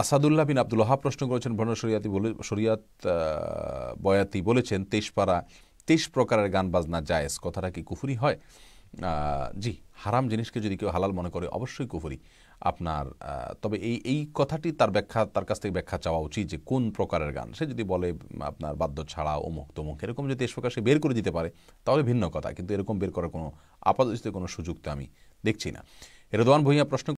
আসাদুল্লাহ বিন আবদুল্লাহ প্রশ্ন করেছেন ভর্ণ শরিয়াতি বলে শরিয়াত বয়াতি বলেছেন তেইশপাড়া তেইশ প্রকারের গান বাজনা জায়েজ কথাটা কি কুফুরি হয় জি হারাম জিনিসকে যদি কেউ হালাল মনে করে অবশ্যই কুফুরি আপনার তবে এই এই কথাটি তার ব্যাখ্যা তার কাছ থেকে ব্যাখ্যা চাওয়া উচিত যে কোন প্রকারের গান সে যদি বলে আপনার বাদ্য ছাড়া অমুক তমুক এরকম যদি এস প্রকার সে বের করে দিতে পারে তাহলে ভিন্ন কথা কিন্তু এরকম বের করার কোনো আপাতত কোনো সুযোগ তো আমি দেখছি না রেদোয়ান ভূঁইয়া প্রশ্ন